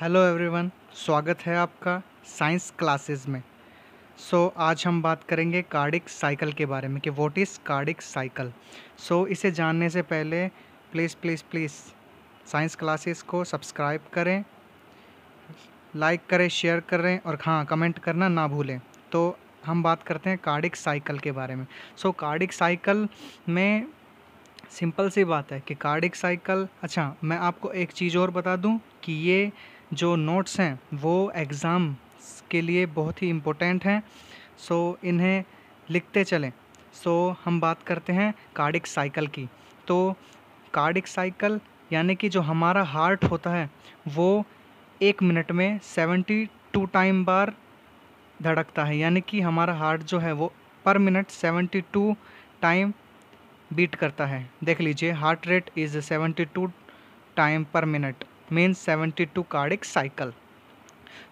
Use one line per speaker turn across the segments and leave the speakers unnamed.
Hello everyone स्वागत है आपका साइंस क्लासेस में सो so, आज हम बात करेंगे कार्डिक साइकिल के बारे में कि what is cardiac cycle so इसे जानने से पहले please please please science classes को सब्सक्राइब करें लाइक करें शेयर करें और हाँ कमेंट करना ना भूलें तो हम बात करते हैं कार्डिक साइकिल के बारे में सो so, कार्डिक साइकिल में सिंपल सी बात है कि कार्डिक साइकिल अच्छा मैं आपको एक चीज़ और बता दूं कि ये जो नोट्स हैं वो एग्ज़ाम के लिए बहुत ही इम्पोर्टेंट हैं सो इन्हें लिखते चलें सो हम बात करते हैं कार्डिक साइकिल की तो कार्डिक साइकिल यानी कि जो हमारा हार्ट होता है वो एक मिनट में सेवेंटी टू टाइम बार धड़कता है यानी कि हमारा हार्ट जो है वो पर minute seventy two time beat करता है देख लीजिए heart rate is seventy two time per minute means 72 cardiac cycle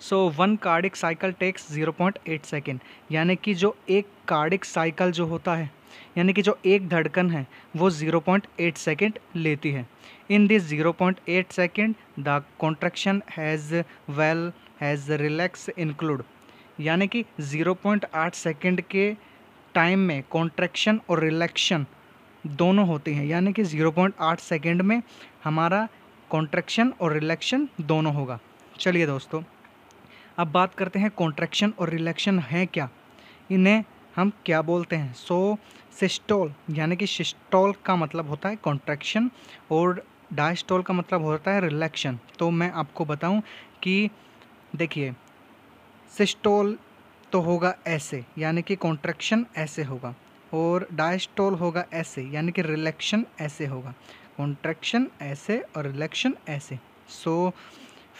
so one cardiac cycle takes 0.8 second यानी कि जो एक कार्डिक साइकिल जो होता है यानी कि जो एक धड़कन है वो 0.8 सेकेंड लेती है in this 0.8 second the contraction has well has relax include यानी कि 0.8 सेकेंड के टाइम में कॉन्ट्रेक्शन और रिलैक्शन दोनों होती हैं यानी कि 0.8 सेकेंड में हमारा कॉन्ट्रैक्शन और रिलेक्शन दोनों होगा चलिए दोस्तों अब बात करते हैं कॉन्ट्रैक्शन और रिलेक्शन है क्या इन्हें हम क्या बोलते हैं सो so, सिस्टोल यानी कि सिस्टोल का मतलब होता है कॉन्ट्रैक्शन और डायस्टोल का मतलब होता है रिलैक्शन तो मैं आपको बताऊं कि देखिए सिस्टोल तो होगा ऐसे यानी कि कॉन्ट्रैक्शन ऐसे होगा और डायस्टोल होगा ऐसे यानी कि रिलेक्शन ऐसे होगा कॉन्ट्रैक्शन ऐसे और रिलेक्शन ऐसे सो so,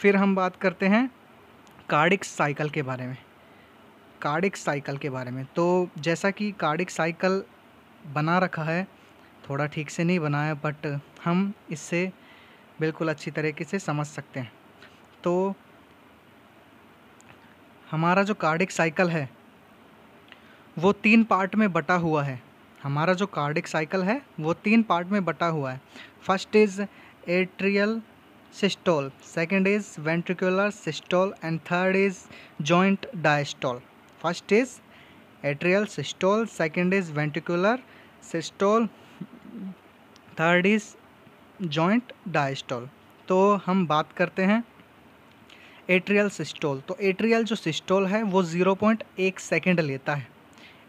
फिर हम बात करते हैं कार्डिक साइकिल के बारे में कार्डिक साइकिल के बारे में तो जैसा कि कार्डिक साइकिल बना रखा है थोड़ा ठीक से नहीं बना है बट हम इससे बिल्कुल अच्छी तरीके से समझ सकते हैं तो हमारा जो कार्डिक साइकिल है वो तीन पार्ट में बटा हुआ है हमारा जो कार्डिक साइकिल है वो तीन पार्ट में बटा हुआ है first is atrial systole second is ventricular systole and third is joint diastole first is atrial systole second is ventricular systole third is joint diastole तो हम बात करते हैं एट्रियल सिस्टोल तो एट्रियल जो सिस्टोल है वो ज़ीरो पॉइंट एक सेकेंड लेता है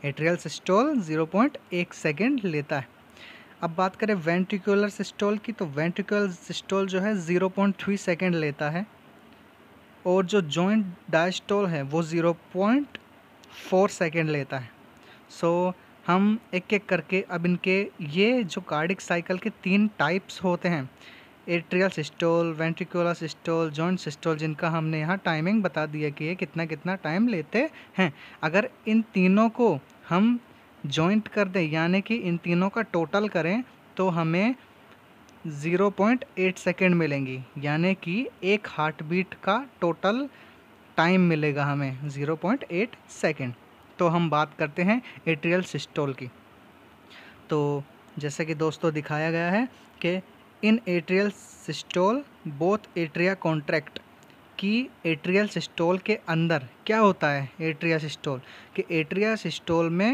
एट्रियल सिस्टोल 0.1 सेकेंड लेता है अब बात करें वेंट्रिकुलर सिस्टोल की तो वेंट्रिकुलर सिस्टोल जो है 0.3 सेकेंड लेता है और जो जॉइंट डायस्टोल है वो 0.4 सेकेंड लेता है सो so, हम एक एक करके अब इनके ये जो कार्डिक साइकिल के तीन टाइप्स होते हैं atrial systole ventricular systole joint systole जिनका हमने यहाँ टाइमिंग बता दिया कि ये कितना कितना टाइम लेते हैं अगर इन तीनों को हम जॉइंट कर दें यानी कि इन तीनों का टोटल करें तो हमें 0.8 सेकेंड मिलेंगी यानी कि एक हार्ट बीट का टोटल टाइम मिलेगा हमें 0.8 सेकेंड तो हम बात करते हैं एट्रियल सिस्टोल की तो जैसे कि दोस्तों दिखाया गया है कि in atrial systole both atria contract कि एट्रियल सिस्टोल के अंदर क्या होता है एट्रिया सिस्टोल कि एट्रिया सिस्टोल में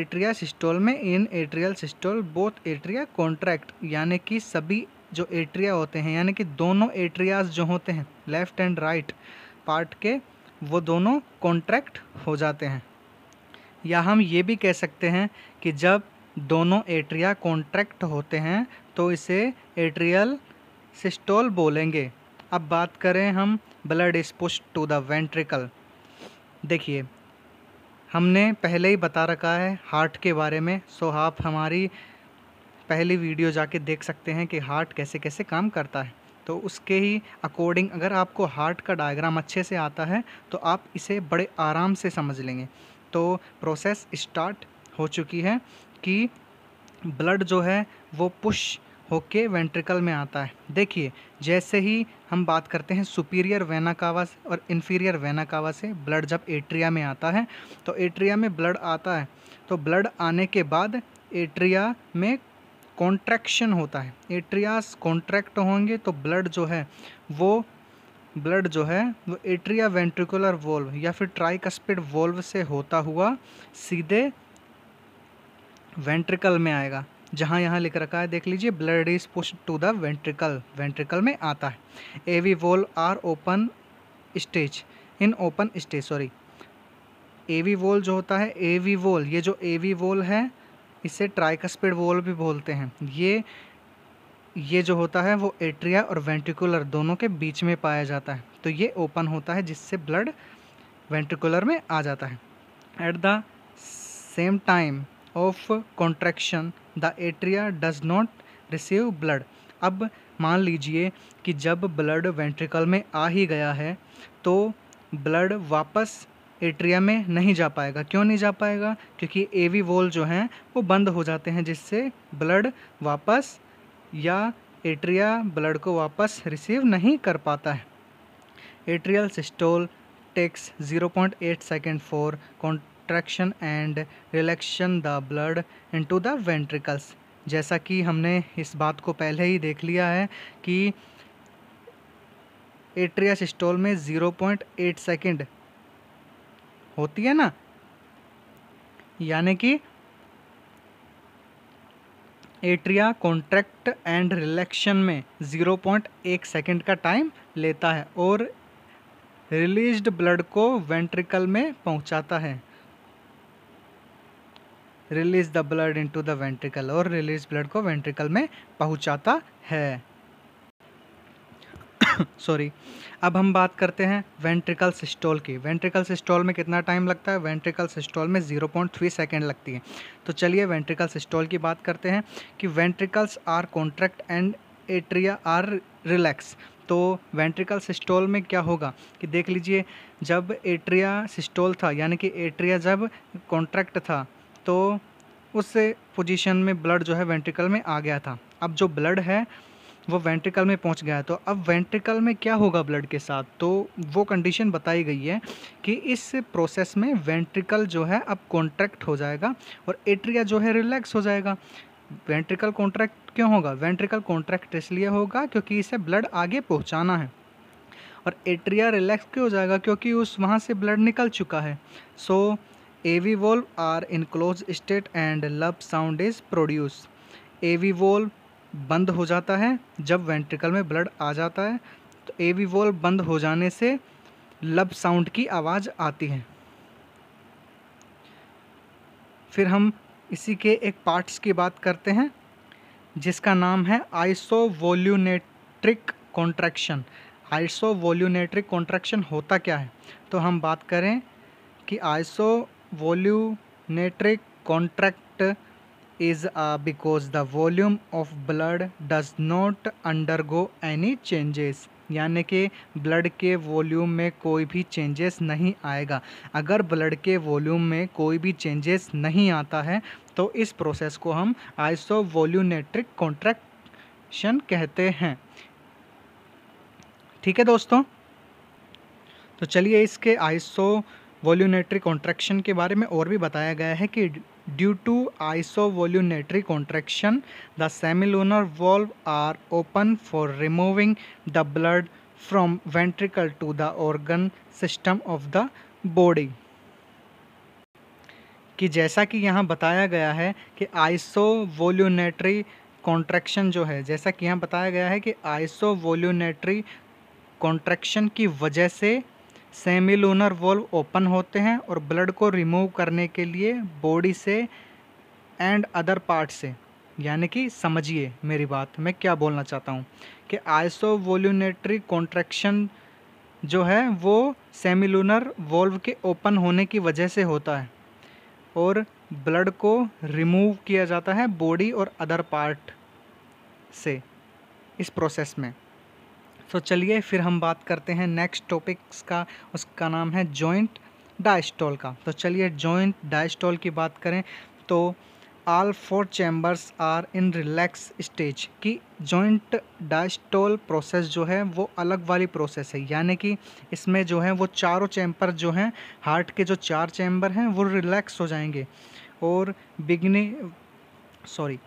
एट्रिया सिस्टोल में in atrial systole both atria contract यानी कि सभी जो एट्रिया होते हैं यानी कि दोनों एट्रियाज जो होते हैं लेफ्ट एंड राइट पार्ट के वो दोनों कॉन्ट्रैक्ट हो जाते हैं या हम ये भी कह सकते हैं कि जब दोनों एट्रिया कॉन्ट्रैक्ट होते हैं तो इसे एट्रियल सिस्टोल बोलेंगे अब बात करें हम blood is push to the ventricle देखिए हमने पहले ही बता रखा है हार्ट के बारे में सो आप हमारी पहली वीडियो जाके देख सकते हैं कि हार्ट कैसे कैसे काम करता है तो उसके ही अकॉर्डिंग अगर आपको हार्ट का डायग्राम अच्छे से आता है तो आप इसे बड़े आराम से समझ लेंगे तो प्रोसेस स्टार्ट हो चुकी है कि ब्लड जो है वो पुश होके वेंट्रिकल में आता है देखिए जैसे ही हम बात करते हैं सुपीरियर वेनाकावा से और इन्फीरियर वेनाकावा से ब्लड जब एट्रिया में आता है तो एट्रिया में ब्लड आता है तो ब्लड आने के बाद एट्रिया में कॉन्ट्रैक्शन होता है एट्रियास कॉन्ट्रैक्ट होंगे तो ब्लड जो है वो ब्लड जो है वो एट्रिया वेंट्रिकुलर वोल्व या फिर ट्राइकस्पिड वोल्व से होता हुआ सीधे वेंट्रिकल में आएगा जहाँ यहाँ लिख रखा है देख लीजिए blood is push to the ventricle ventricle में आता है A V valve are open stage in open stage sorry A V valve जो होता है ए वी वोल ये जो ए वी वोल है इसे ट्राइकस्पिड वोल भी बोलते हैं ये ये जो होता है वो एट्रिया और वेंट्रिकुलर दोनों के बीच में पाया जाता है तो ये ओपन होता है जिससे ब्लड वेंट्रिकुलर में आ जाता है at the same time of contraction the atria does not receive blood अब मान लीजिए कि जब ब्लड वेंट्रिकल में आ ही गया है तो ब्लड वापस एट्रिया में नहीं जा पाएगा क्यों नहीं जा पाएगा क्योंकि एवी वोल जो हैं वो बंद हो जाते हैं जिससे ब्लड वापस या एट्रिया ब्लड को वापस रिसीव नहीं कर पाता है atrial systole takes 0.8 second for attraction and relaxation the blood into the ventricles जैसा कि हमने इस बात को पहले ही देख लिया है कि एट्रिया सिस्टोल में 0.8 सेकेंड होती है ना यानी कि एट्रिया कॉन्ट्रैक्ट एंड रिलैक्शन में 0.1 सेकेंड का टाइम लेता है और रिलीज्ड ब्लड को वेंट्रिकल में पहुंचाता है release the blood into the ventricle और रिलीज ब्लड को वेंट्रिकल में पहुंचाता है सॉरी अब हम बात करते हैं वेंट्रिकल सिस्टोल की वेंट्रिकल सिस्टोल में कितना टाइम लगता है वेंट्रिकल सिस्टोल में 0.3 पॉइंट सेकेंड लगती है तो चलिए वेंट्रिकल सिस्टोल की बात करते हैं कि ventricles are contract and atria are relax तो वेंट्रिकल सिस्टोल में क्या होगा कि देख लीजिए जब एट्रिया सिस्टोल था यानी कि एट्रिया जब कॉन्ट्रैक्ट था तो उस पोजीशन में ब्लड जो है वेंट्रिकल में आ गया था अब जो ब्लड है वो वेंट्रिकल में पहुंच गया तो अब वेंट्रिकल में क्या होगा ब्लड के साथ तो वो कंडीशन बताई गई है कि इस प्रोसेस में वेंट्रिकल जो है अब कॉन्ट्रैक्ट हो जाएगा और एट्रिया जो है रिलैक्स हो जाएगा वेंट्रिकल कॉन्ट्रैक्ट क्यों होगा वेंट्रिकल कॉन्ट्रैक्ट इसलिए होगा क्योंकि इसे ब्लड आगे पहुँचाना है और एट्रिया रिलैक्स क्यों हो जाएगा क्योंकि उस वहाँ से ब्लड निकल चुका है so so, AV valve are in close state and lub sound is produce produced. AV बंद हो जाता है जब वेंट्रिकल में ब्लड आ जाता है तो एवी वोल्व बंद हो जाने से लब साउंड की आवाज़ आती है फिर हम इसी के एक पार्ट्स की बात करते हैं जिसका नाम है isovolumetric contraction isovolumetric contraction होता क्या है तो हम बात करें कि isovolumetric contract is because the volume of blood does does undergo any changes यानी कि ब्लड के वॉल्यूम में कोई भी चेंजेस नहीं आएगा अगर ब्लड के वॉल्यूम में कोई भी चेंजेस नहीं आता है तो इस प्रोसेस को हम आइसो वॉल्यूनेट्रिक कॉन्ट्रैक्शन कहते हैं ठीक है दोस्तों तो चलिए इसके आइसो वॉल्यूनेटरी कॉन्ट्रैक्शन के बारे में और भी बताया गया है कि due to isovolumetric contraction the semilunar valve are open for removing the blood from ventricle to the organ system of the body कि जैसा कि यहाँ बताया गया है कि आइसो वॉल्यूनेट्री कॉन्ट्रैक्शन जो है जैसा कि यहाँ बताया गया है कि आइसो वॉल्यूनेट्री कॉन्ट्रैक्शन की वजह से सेमी लूनर वॉल्व ओपन होते हैं और ब्लड को रिमूव करने के लिए बॉडी से एंड अदर पार्ट से यानी कि समझिए मेरी बात मैं क्या बोलना चाहता हूँ कि आइसो वोल्यूनेटरी कॉन्ट्रैक्शन जो है वो सेमी लूनर वॉल्व के ओपन होने की वजह से होता है और ब्लड को रिमूव किया जाता है बॉडी और अदर पार्ट से इस प्रोसेस में सो तो चलिए फिर हम बात करते हैं नेक्स्ट टॉपिक्स का उसका नाम है जॉइंट डाइस्टॉल का तो चलिए जॉइंट डाइस्टॉल की बात करें तो all four chambers are in relax stage कि जॉइंट डाइस्टॉल प्रोसेस जो है वो अलग वाली प्रोसेस है यानी कि इसमें जो है वो चारों चैम्बर जो हैं हार्ट के जो चार चैम्बर हैं वो रिलैक्स हो जाएंगे और beginning sorry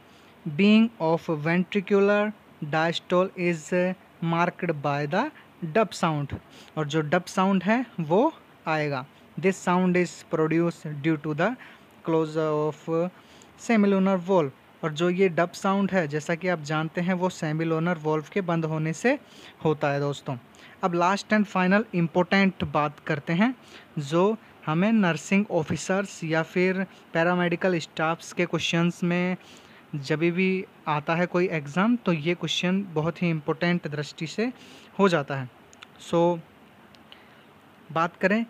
being of ventricular diastole is marked by the dub sound और जो डब साउंड है वो आएगा this sound is produce due to the close of semilunar valve और जो ये डब साउंड है जैसा कि आप जानते हैं वो सेमिलोनर वॉल्व के बंद होने से होता है दोस्तों अब लास्ट एंड फाइनल इम्पोर्टेंट बात करते हैं जो हमें नर्सिंग ऑफिसर्स या फिर पैरामेडिकल स्टाफ्स के क्वेश्चंस में जब भी आता है कोई एग्ज़ाम तो ये क्वेश्चन बहुत ही इम्पोर्टेंट दृष्टि से हो जाता है सो so, बात करें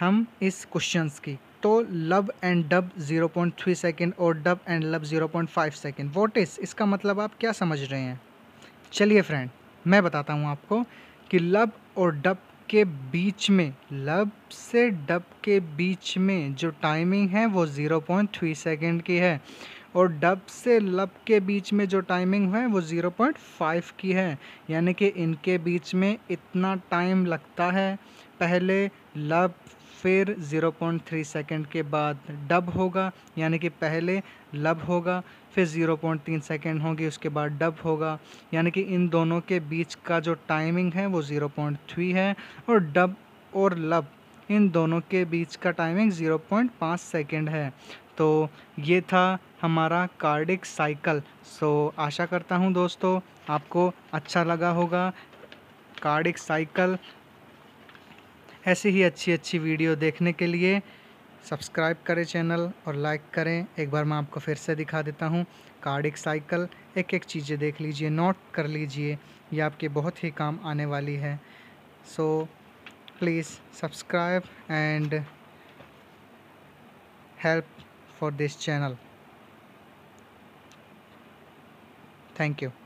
हम इस क्वेश्चंस की तो लव एंड डब 0.3 सेकेंड और dub and lub 0.5 second what is इसका मतलब आप क्या समझ रहे हैं चलिए फ्रेंड मैं बताता हूँ आपको कि लब और डब के बीच में लब से डब के बीच में जो टाइमिंग है वो ज़ीरो पॉइंट थ्री सेकेंड की है और डब से लब के बीच में जो टाइमिंग है वो ज़ीरो पॉइंट फाइव की है यानी कि इनके बीच में इतना टाइम लगता है पहले लब फिर 0.3 सेकंड के बाद डब होगा यानी कि पहले लब होगा फिर 0.3 सेकंड होगी उसके बाद डब होगा यानी कि इन दोनों के बीच का जो टाइमिंग है वो 0.3 है और डब और लब इन दोनों के बीच का टाइमिंग 0.5 सेकंड है तो ये था हमारा कार्डिक साइकिल सो आशा करता हूँ दोस्तों आपको अच्छा लगा होगा कार्डिक साइकिल ऐसी ही अच्छी अच्छी वीडियो देखने के लिए सब्सक्राइब करें चैनल और लाइक करें एक बार मैं आपको फिर से दिखा देता हूँ कार्डिक साइकिल एक एक चीज़ें देख लीजिए नोट कर लीजिए ये आपके बहुत ही काम आने वाली है so please subscribe and help for this channel thank you